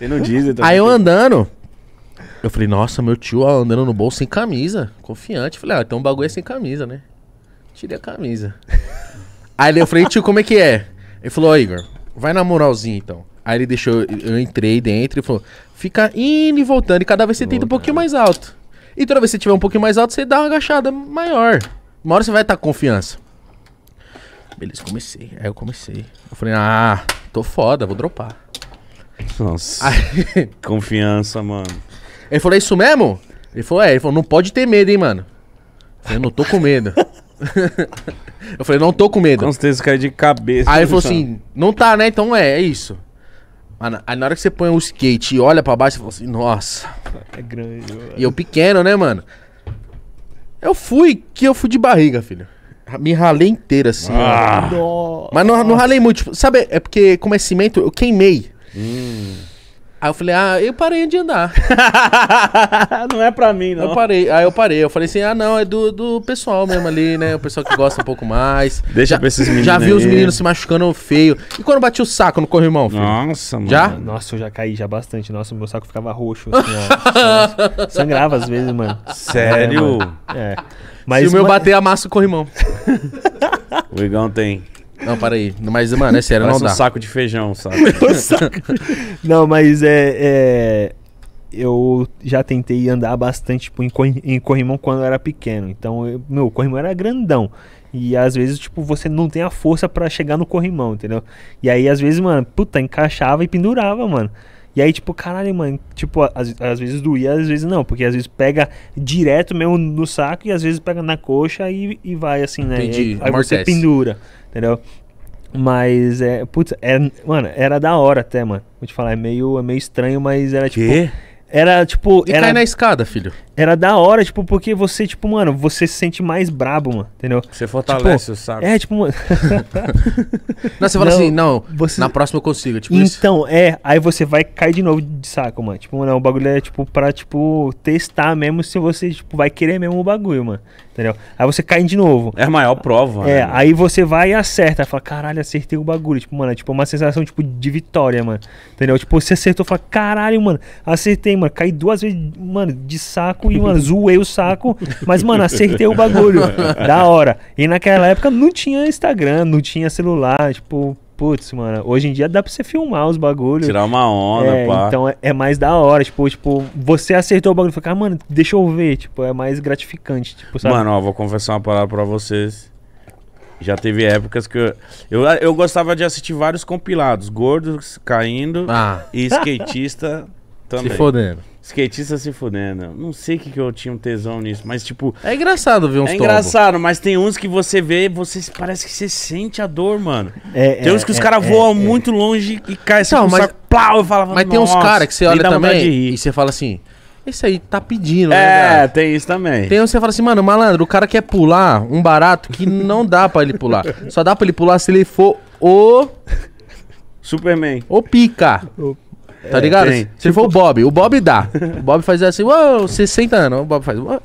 Tem no Disney também. Aí eu andando. Eu falei, nossa, meu tio andando no bolso sem camisa. Confiante. Falei, ah, tem um bagulho sem camisa, né? Tirei a camisa. Aí eu falei, tio, como é que é? Ele falou, Igor, vai na moralzinha então. Aí ele deixou, eu entrei dentro e falou, fica indo e voltando. E cada vez você tenta um pouquinho mais alto. E toda vez que você tiver um pouquinho mais alto, você dá uma agachada maior. Uma hora você vai estar com confiança. Beleza, comecei. Aí eu comecei. Eu falei, ah, tô foda, vou dropar. Nossa. Confiança, mano. Ele falou, é isso mesmo? Ele falou, é. Ele falou, não pode ter medo, hein, mano. Eu falei, não tô com medo. eu falei, não tô com medo. Com certeza, esse cara de cabeça. Aí ele né, falou assim, não tá, né? Então é, é isso. Mano, Aí na hora que você põe o skate e olha pra baixo, você fala assim, nossa. É grande. E eu pequeno, né, mano? Eu fui que eu fui de barriga, filho. Me ralei inteira, assim. Ah, Mas não, não ralei muito. tipo, sabe, é porque como é cimento, eu queimei. Hum. Aí eu falei, ah, eu parei de andar. não é pra mim, não. Eu parei, aí eu parei. Eu falei assim, ah, não, é do, do pessoal mesmo ali, né? O pessoal que gosta um pouco mais. Deixa já, pra esses meninos. Já vi aí. os meninos se machucando feio. E quando bati o saco no corrimão, filho? Nossa, mano. Já? Nossa, eu já caí já bastante. Nossa, meu saco ficava roxo, assim, ó. Sangrava às vezes, mano. Sério? É. Mano. é. Mas, se o meu mas... bater, amassa o corrimão. o Igão tem não, para aí. Mas, mano, é sério, não dá. um saco de feijão, sabe? não, mas é, é, Eu já tentei andar bastante tipo, em, em Corrimão quando eu era pequeno. Então, eu, meu, o Corrimão era grandão. E às vezes, tipo, você não tem a força para chegar no corrimão, entendeu? E aí, às vezes, mano, puta, encaixava e pendurava, mano. E aí, tipo, caralho, mano, tipo, às, às vezes doía, às vezes não, porque às vezes pega direto mesmo no saco e às vezes pega na coxa e, e vai assim, né? Entendi, aí, aí você pendura, entendeu? Mas é, putz, é, mano, era da hora até, mano. Vou te falar, é meio, é meio estranho, mas era tipo. Quê? Era tipo. E era... cai na escada, filho. Era da hora, tipo, porque você, tipo, mano, você se sente mais brabo, mano, entendeu? Você fortalece tipo, o saco. É, tipo, mano. não, você fala assim, não, assim, não, você... na próxima eu consigo, tipo Então, isso. é, aí você vai cair de novo de saco, mano. Tipo, não, o bagulho é, tipo, pra, tipo, testar mesmo se você, tipo, vai querer mesmo o bagulho, mano. Entendeu? Aí você cai de novo. É a maior prova. É, né? aí você vai e acerta. Fala, caralho, acertei o bagulho. Tipo, mano, é tipo uma sensação, tipo, de vitória, mano. Entendeu? Tipo, você acertou, fala, caralho, mano, acertei, mano. Caí duas vezes, mano, de saco e um azul, o saco. Mas, mano, acertei o bagulho. da hora. E naquela época não tinha Instagram, não tinha celular, tipo. Putz, mano, hoje em dia dá pra você filmar os bagulhos. Tirar uma onda, é, pá. Então é, é, mais da hora, tipo, tipo, você acertou o bagulho e fica, ah, mano, deixa eu ver, tipo, é mais gratificante, tipo, sabe? Mano, ó, vou confessar uma palavra pra vocês. Já teve épocas que eu, eu, eu, gostava de assistir vários compilados, gordos caindo ah. e skatista também. Se fodendo skatista se fudendo. Não sei o que, que eu tinha um tesão nisso, mas tipo. É engraçado ver é uns É tombo. engraçado, mas tem uns que você vê, você parece que você sente a dor, mano. É, tem é, uns que é, os é, caras voam é, muito longe e caem assim, então, mas, saco, plau, eu falava, Mas tem uns caras que você olha também e você fala assim. Esse aí tá pedindo, né? É, tem isso também. Tem uns que você fala assim, mano, malandro, o cara quer pular um barato que não dá para ele pular. Só dá para ele pular se ele for o. Superman. O pica. O Tá é, ligado? Tem. Se for o tipo- Bob, o Bob dá. O Bob faz assim, uou, 60 anos. O Bob faz. uou.